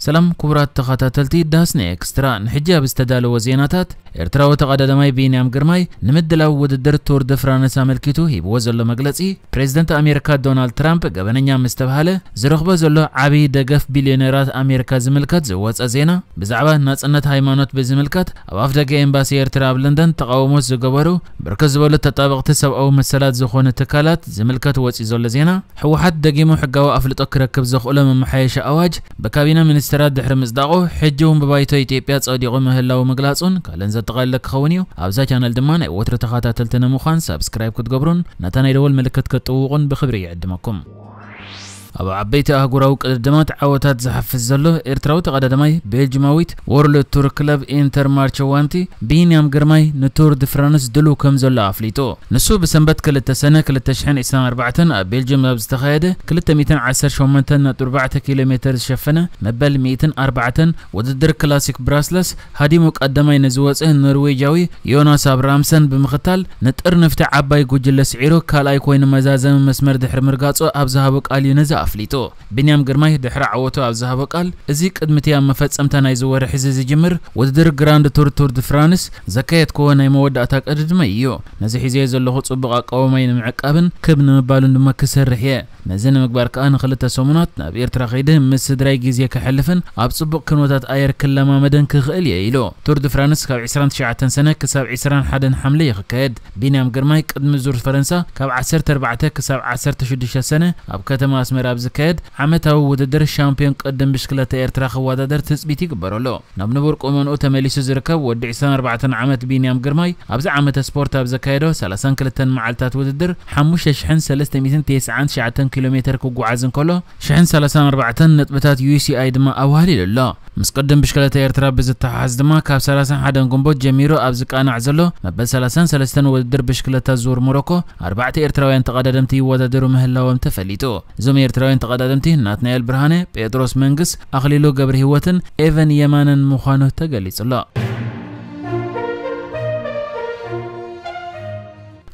سلام كبرات تخاتلتي داس نيكستران حجاب استدالو وزيناتات ኤርትራ ተቀዳዳማይ ቢንያም ግርማይ ንምድላው ውድድር ቱር ደ ፍራንስ አመልኪቱ ሂብዎ ዘሎ መግለጺ ፕሬዚደንት ኣሜሪካ ዶናልድ ትራምፕ ገበነኛ ምስ ተባሃለ ዝረኽቦ ዘሎ ዓብዪ ደገፍ ቢልዮነራት ኣሜሪካ ዝምልከት ዝወፀ ዜና ብዛዕባ ናጽነት ሃይማኖት ብዝምልከት ኣብ ኣፍደገ ኤምባሲ ኤርትራ ኣብ ለንደን ተቃውሞት ዝገበሩ ብርክት ዝበሉ ተጣበቕቲ ሰብኣዊ መሰላት ዝኾኑ ትካላት ዝምልከት ወፂኡ ዘሎ ዜና ሕወሓት ደጊሙ ሕጋዊ ኣፍልጦ ክረክብ ዘኽእሎ መመሓየሻ ኣዋጅ ብካቢነ ሚኒስ ሚኒስትራት ድሕሪ ምጽዳቑ ሕጂ እውን ብባይቶ ኢትዮጵያ ጸዲቑ ምህላዊ ምግላጹን ካልእን ዘጠቓልለ ክኸውን እዩ ኣብዛ ቻነል ድማ ናይ ወትሪ ተኸታተልቲ ንምዃን ሰብስክራይብ ክትገብሩን ነታ ናይ ደወል ምልክት ክጥውቑን ብክብሪ ይዕድመኩም أبو عبيتي أهجروا قدمات عواتات زحف الزلو إرتراوت قدمي بلجماويت ورل تور كلب إنتر مارشوانتي بينيام جرماي نتور دي فرانس دلو كم زلا أفليتو نسو بسنبت كل التسنة كل التشحن إسان أربعة بلجيم لابز تخايدة كل التميتن عسر شومنتن نتور بعتا كيلومتر شفنا مبل ميتن أربعة وددر كلاسيك براسلس هادي موك قدمي نزواز إه نرويجاوي يوناس أبرامسن بمغتال نتقر نفتع عباي قجل سعيرو كالاي كوين مزازم مسمر دحر مرقاتو أبزهابوك أليو نزاف أفليتو بنيام قرماي دحرا عوتو أبزهابو قال إزيك أدمتيا مفتس أمتانا زوار حزيزي جمر وددر جراند تور تور دفرانس زكايت أي مود أتاك أددميو نزي حزي يزلو خطس وبقى قومي أبن كبن مبالون نما كسر رحيا نزي نمقبار كآن خلتا سومنات ناب إرترا غيدهم مس دراي جيزي كحلفن أب صبق كنوتات آير ما مدن كغئل يايلو تور دفرانس كاب عسران تشعة سنة كساب عسران حدن حملة يخكاد بنيام قرماي قدم زور فرنسا كاب عسر تربعته كساب عسر تشدش سنة أب كتما أسمر اب زکد عمته و ددر شامپیون قدم بشکلت ایرترا خو ددر تثبیتی گبرلو نم نبر قومن اوت ملیس زرکو و دعسان 4 عمت بینیام گرمای اب ز عمته سپورت اب زکایدو 30 کلتن معلتات و ددر حموش شحن 390 شعتن کیلومتر کو گوازن کلو شحن 34 نطبتات یو سی ایدما اوهلی لله ምስ ቅድም ብሽከለታ ኤርትራ ብዝተሓሓዝ ድማ ካብ 31 ግንቦት ጀሚሩ ኣብ ዝቃናዕ ዘሎ መበል 33 ውድድር ብሽክለታ ዙር ሞሮኮ ኣርባዕተ ኤርትራውያን ተቐዳደምቲ ይወዳደሩ ምህላዎም ተፈሊጡ እዞም ኤርትራውያን ተቐዳደምቲ ናትናኤል ብርሃነ ጴጥሮስ መንግስ ኣኽሊሉ ገብረ ህይወትን ኤቨን የማንን ምዃኑ ተገሊጹ ኣሎ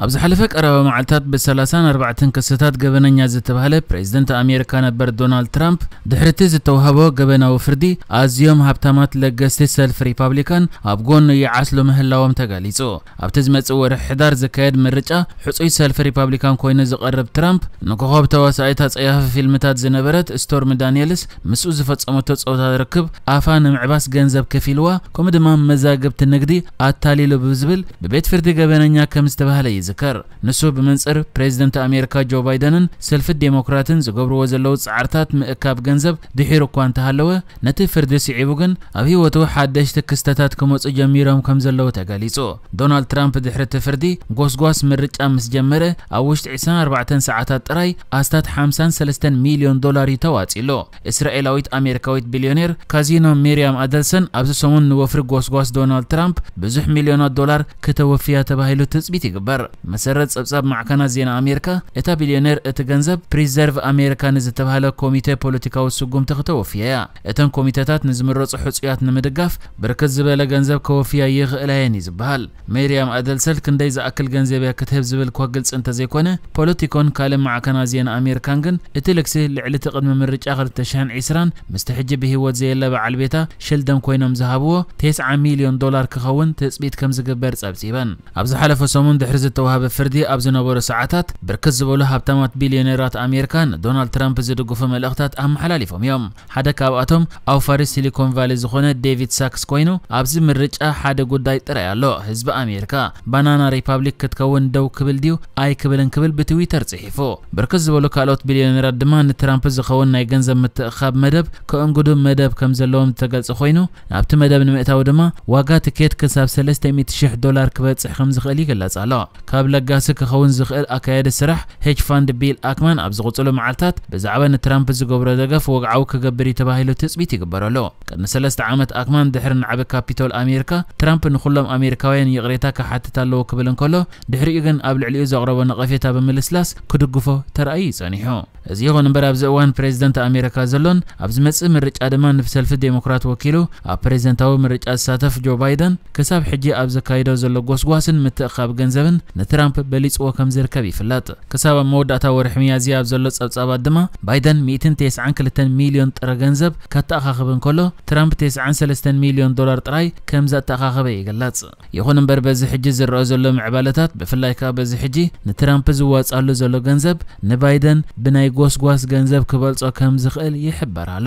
ኣብዚ ሓለፈ ቀረበ መዓልትታት ብ34 ክስታት ገበነኛ ዝተባሃለ ፕሬዚደንት ኣሜሪካ ነበር ዶናልድ ትራምፕ ድሕርቲ ዝተዋህቦ ገበናዊ ፍርዲ ኣዝዮም ሃብታማት ለገስቲ ሰልፊ ሪፓብሊካን ኣብ ጎኑ ይዓስሉ ምህላዎም ተጋሊጹ ኣብቲ ዝመጽእ ወርሒ ሕዳር ዝካየድ ምርጫ ሕጹይ ሰልፊ ሪፓብሊካን ኮይኑ ዝቐርብ ትራምፕ ንኮኸብ ተዋሳኢት ኣጸያፊ ፊልምታት ዝነበረት ስቶርሚ ዳንኤልስ ምስኡ ዝፈጸመቶ ጸወታ ርክብ ኣፋ ንምዕባስ ገንዘብ ከፊልዋ ከምኡ ድማ መዛግብቲ ንግዲ ኣታሊሉ ብዝብል ብቤት ፍርዲ ገበነኛ ከም ዝተባህለ እዩ ይዝከር ንሱ ብመንፅር ፕሬዚደንት ኣሜሪካ ጆ ባይደንን ሰልፊ ዴሞክራትን ዝገብርዎ ዘለው ፃዕርታት ምእካብ ገንዘብ ድሒሩ እኳ እንተሃለወ ነቲ ፍርዲ ስዒቡ ግን ኣብ ህይወቱ ሓደሽቲ ክስተታት ክመፁ ጀሚሮም ከም ዘለው ተገሊጹ ዶናልድ ትራምፕ ድሕሪ እቲ ፍርዲ ጎስጓስ ምርጫ ምስ ጀመረ ኣብ ውሽጢ 24 ሰዓታት ጥራይ ኣስታት 53 ሚልዮን ዶላር እዩ ተዋፂሉ እስራኤላዊት ኣሜሪካዊት ቢልዮኔር ካዚኖ ሚርያም ኣደልሰን ኣብዚ ሰሙን ንወፍሪ ጎስጓስ ዶናልድ ትራምፕ ብዙሕ ሚልዮናት ዶላር ክተወፍያ ተባሂሉ ትፅቢት ይግበር مسرت سبسب معكنا زين أمريكا إتا بليونير إتا إتجنزب بريزيرف أمريكا نزتها على كوميتة بوليتيكا والسجوم تختوفيا إتن كوميتات نزمرت حصيات نمدقف بركز زبالة جنزب كوفيا يغ إلهين زبهل مريم أدلسل كندي زأكل جنزب يكتب زبل كوجلس أنت زيكونه بوليتيكون كلام معكنا زين أمريكا جن إتلكسي لعلي تقدم من رج آخر تشان عسران مستحج به وزي زي اللي بعل بيتا شلدم كوينم زهبوه تسعة مليون دولار كخون تسبيت كم زقبر سبسيبا أبز حلف سمون دحرز التو ተዋህበ ፍርዲ ኣብ ዝነበሩ ሰዓታት ብርክት ዝበሉ ሃብታማት ቢልዮነራት ኣሜሪካን ዶናልድ ትራምፕ ዝድግፉ መልእኽታት ኣመሓላሊፎም እዮም ሓደ ካብኣቶም ኣብ ፋሪስ ሲሊኮን ቫሊ ዝኾነ ዴቪድ ሳክስ ኮይኑ ኣብዚ ምርጫ ሓደ ጉዳይ ጥራይ ኣሎ ህዝቢ ኣሜሪካ ባናና ሪፓብሊክ ክትከውን ደው ክብል ድዩ ኣይ ክብልን ክብል ብትዊተር ጽሒፉ ብርክት ዝበሉ ካልኦት ቢልዮነራት ድማ ንትራምፕ ዝኸውን ናይ ገንዘብ ምትእኻብ መደብ ከእንግዱ መደብ ከም ዘለዎም ዝተገልጸ ኮይኑ ናብቲ መደብ ንምእታው ድማ ዋጋ ትኬት ክሳብ 300,000 ዶላር ክበጽሕ ከም ዝኽእል ይግለጽ ኣሎ ካብ ለጋሲ ክኸውን ዝኽእል ኣካየደ ስራሕ ሄጅ ፋንድ ቢል ኣክማን ኣብ ዝቕፅሉ መዓልትታት ብዛዕባ ንትራምፕ ዝገብሮ ደገፍ ወግዓዊ ክገብር እዩ ተባሂሉ ትፅቢት ይግበር ኣሎ ቅድሚ ሰለስተ ዓመት ኣክማን ድሕሪ ንዓበ ካፒቶል ኣሜሪካ ትራምፕ ንኩሎም ኣሜሪካውያን ይቕሬታ ክሓትት ኣለዎ ክብል እንከሎ ድሕሪኡ ግን ኣብ ልዕሊኡ ዘቕረቦ ነቐፌታ ብምልስላስ ክድግፎ ተራእዩ ይጸኒሑ እዚ ይኹን እምበር ኣብዚ እዋን ፕሬዚደንት ኣሜሪካ ዘሎን ኣብ ዝመጽእ ምርጫ ድማ ንብሰልፊ ዴሞክራት ወኪሉ ኣብ ፕሬዚደንታዊ ምርጫ ዝሳተፍ ጆ ባይደን ክሳብ ሕጂ ኣብ ዘካይዶ ዘሎ ጎስጓስን ምትእኻብ ገንዘብን ንትራምፕ በሊፅዎ ከም ዝርከብ ይፍለጥ ክሳብ ኣብ መወዳእታ ወርሒ መያዝያ ኣብ ዘሎ ፀብፃባት ድማ ባይደን 192 ሚልዮን ጥረ ገንዘብ ከተኣኻኽብ እንከሎ ትራምፕ 93 ሚልዮን ዶላር ጥራይ ከም ዘተኣኻኸበ ይግለጽ ይኹን እምበር በዚ ሕጂ ዝረአ ዘሎ ምዕባለታት ብፍላይ ከዓ በዚ ሕጂ ንትራምፕ ዝዋፃሉ ዘሎ ገንዘብ ንባይደን ብናይ ጎስጓስ ገንዘብ ክበልጾ ከም ዝኽእል ይሕበር ኣሎ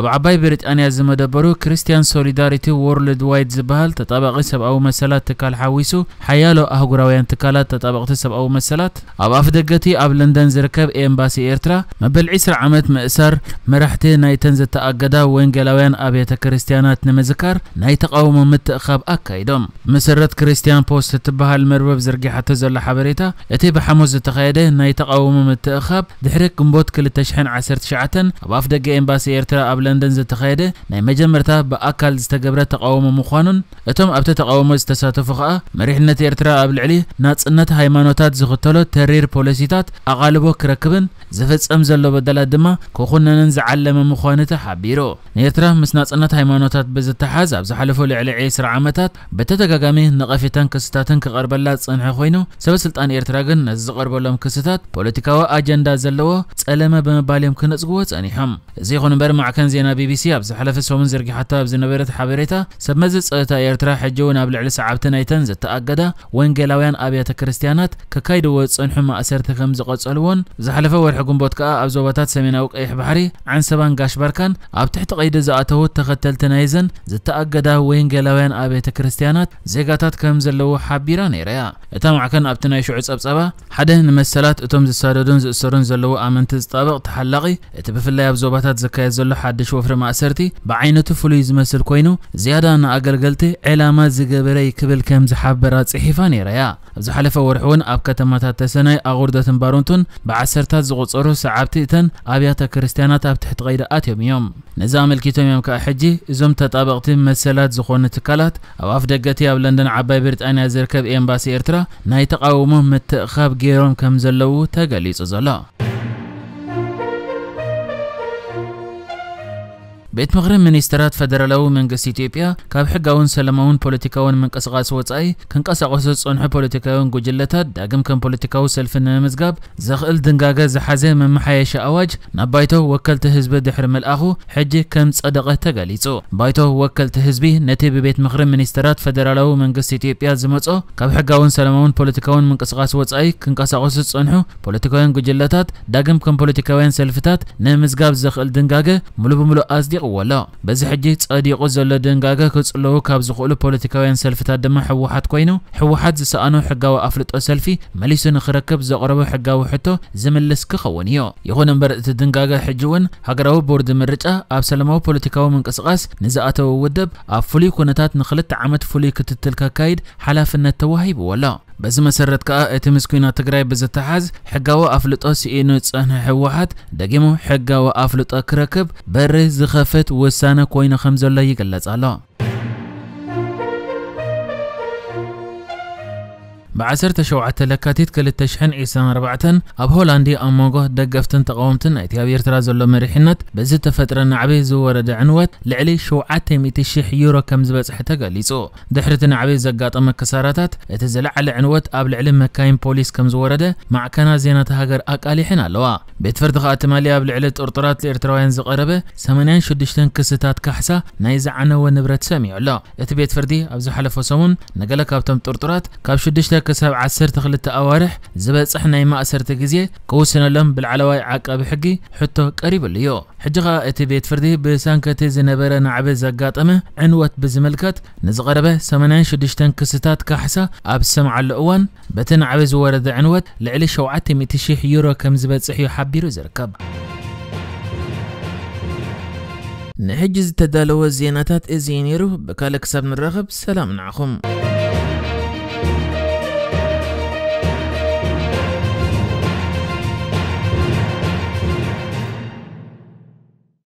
ኣብ ዓባይ ብሪጣንያ ዝመደበሩ ክርስቲያን ሶሊዳሪቲ ወርልድ ዋይድ ዝበሃል ተጣባቂ ሰብኣዊ መሰላት ትካል ሓዊሱ ሓያሎ ኣህጉራውያን ትካላት ተጣበቅቲ ሰብኣዊ መሰላት ኣብ ኣፍ ደገቲ ኣብ ለንደን ዝርከብ ኤምባሲ ኤርትራ መበል 20 ዓመት ምእሳር መራሕቲ ናይተን ዝተኣገዳ ወንጌላውያን ኣብያተ ክርስቲያናት ንምዝካር ናይ ተቃውሞ ምትእኻብ ኣካይዶም መሰረት ክርስቲያን ፖስት እትበሃል መርበብ ዝርጊሓቶ ዘሎ ሓበሬታ እቲ ብሓሙስ ዝተኻየደ ናይ ተቃውሞ ምትእኻብ ድሕሪ ግንቦት 2019 ኣብ ኣፍ ደገ ኤምባሲ ኤርትራ ኣብ لندن زتخيده ناي مجمرتا بأكل زتقبره تقاوم مخانن اتم ابت تقاوم زتساتفو خا مريحنت ايرترا ابل علي ناصنت هايمانوتات زختلو ترير بوليسيتات اقالبو كركبن زفصم زلو بدلا دما كخننن زعلم مخانته حبيرو نيرترا مس ناصنت هايمانوتات بزتحاز اب زحلفو لعلي 10 عامتات بتتغاغامي نقفتان كستاتن كقربلا صنح خوينو سبب سلطان ايرترا جن زقربلهم كستات بوليتيكاو اجندا زلو ጸለመ በመባል ዮም ክነጽግዎ ጸኒሖም እዚ ይኹን እምበር ማዕከን ዜና ቢቢሲ ኣብ ዝሓለፈ ሰሙን ዝርጊሓቶ ኣብ ዝነበረት ሓበሬታ ሰብ መዚ ፀጥታ ኤርትራ ሕጂ እውን ኣብ ልዕሊ ሰዓብቲ ናይተን ዝተኣገዳ ወንጌላውያን ኣብያተ ክርስትያናት ከካይድዎ ዝፀንሑ ማእሰርቲ ከም ዝቐፀልዎን ዝሓለፈ ወርሒ ጉንቦት ከዓ ኣብ ዞባታት ሰሜናዊ ቀይሕ ባሕሪ ዓንሰባን ጋሽባርካን ኣብ ትሕቲ ቀይዲ ዝኣተዉ ተኸተልቲ ናይዘን ዝተኣገዳ ወንጌላውያን ኣብያተ ክርስትያናት ዜጋታት ከም ዘለዉ ሓቢራ ነይራ እያ እታ ማዕከን ኣብቲ ናይ ሽዑ ፀብፀባ ሓደ ንመሰላት እቶም ዝሳደዱን ዝእሰሩን ዘለዉ ኣመንቲ ዝጣበቕ ተሓላቒ እቲ ብፍላይ ኣብ ዞባታት ዝካየድ ዘሎ ሓድሽ ዝሽወፍሪ ማእሰርቲ ብዓይነቱ ፍሉይ ዝመስል ኮይኑ ዝያዳ ንኣገልገልቲ ዕላማ ዝገበረ ይክብል ከም ዝሓበራ ጽሒፋ ነይረ እያ ኣብ ዝሓለፈ ወርሒ እውን ኣብ ከተማታት ተሰናይ ኣቑርደትን ባሮንቱን ብዓሰርታት ዝቑፀሩ ሰዓብቲ እተን ኣብያተ ክርስቲያናት ኣብ ትሕቲ ቀይዲ ኣትዮም እዮም ነዚ ኣመልኪቶም እዮም ከዓ ሕጂ እዞም ተጣበቕቲ መሰላት ዝኾኑ ትካላት ኣብ ኣፍ ደገቲ ኣብ ለንደን ዓባይ ብሪጣንያ ዝርከብ ኤምባሲ ኤርትራ ናይ ተቃውሞ ምትእኻብ ገይሮም ከም ዘለዉ ተገሊጹ ዘሎ ቤትምኽሪ ሚኒስትራት ፈደራላዊ መንግስቲ ኢትዮጵያ ካብ ሕጋውን ሰላማውን ፖለቲካውን ምንቅስቓስ ወጻኢ ክንቀሳቐሱ ዝጸንሑ ፖለቲካውን ጉጅለታት ዳግም ከም ፖለቲካዊ ሰልፊ ንምምዝጋብ ዘኽእል ድንጋገ ዝሓዘ መመሓየሸ ኣዋጅ ናብ ባይቶ ወከልቲ ህዝቢ ድሕሪ መልኣኹ ሕጂ ከም ጸደቐ ተገሊጹ ባይቶ ወከልቲ ህዝቢ ነቲ ብቤት ምኽሪ ሚኒስትራት ፈደራላዊ መንግስቲ ኢትዮጵያ ዝመጾ ካብ ሕጋውን ሰላማውን ፖለቲካውን ምንቅስቓስ ወጻኢ ክንቀሳቐሱ ዝጸንሑ ፖለቲካውያን ጉጅለታት ዳግም ከም ፖለቲካውያን ሰልፍታት ንምዝጋብ ዘኽእል ድንጋገ ሙሉ ብሙሉእ ኣጽዲቑ ولا بزحجي صديقو زلو دنگاگا كصلو كاب زخولو بوليتيكاوين سلفتات دما حوحات كوينو حوحات زسانو حጋው افلطو سلفي مليسو نخركب زقربو حጋው حتو زملس كخون يو يخون امبر እቲ دنگاጋ حجون هاገራዊ ቦርድ ምርጫ ኣብ ሰላማዊ ፖለቲካዊ ምንቅስቃስ ንዝኣተወ ውድብ ኣብ ፍሉይ ኩነታት ንክልተ ዓመት ፍሉይ ክትትል ከካይድ ሓላፍነት ተዋሂብዎ ኣሎ በዚ መሰረት ከዓ እቲ ምስ ኩናት ትግራይ ብዝተሓዝ ሕጋዊ ኣፍልጦ ስኢኑ ዝፀንሐ ህወሓት ደጊሙ ሕጋዊ ኣፍልጦ ክረክብ በሪ ዝኸፍት ክፍት ውሳነ ኮይኑ ከም ዘሎ ይግለጽ ኣሎ بعسرت شو عتلكاتيت كل التشحن إيسان ربعة أب هولندي أموجه دقفتن تقومتن أتياب يرتراز الله مريحنت بزت فترة نعبي زور دعنوت لعلي شو عتم يتشح يورو كم زبز حتى قليزو دحرت نعبي زقات أما كساراتات اتزلع على عنوت أب العلم مكاين بوليس كم زوردة مع كان زينة هاجر أكالي حنا لوا بيتفرد خاتمالي أب العلة أرطرات لإرتراين زقربة سمنين شدشتن كستات كحسا نايز عنا ونبرت سامي الله اتبيت فردي أبزو حلف وسمون نقلك أبتم ترطرات كاب شدشتك كساب عسر تخلت أوارح زبط صحنا ما أسر تجزي كوسنا لهم بالعلاوي عقب حقي حتى قريب اليوم حجها اتي بيت فردي بسان كتي زنبرا نعبي زقات امه عنوات بزملكات نزغر به سمنان شدشتن كستات كحسا اب سمع اللقوان بتن عبي زوارد عنوات لعلي شوعاتي متشيح يورو كم زبط صحيو حبيرو زركب نحجز تدالو زيناتات ازينيرو بكالك سبن الرغب سلام نعخم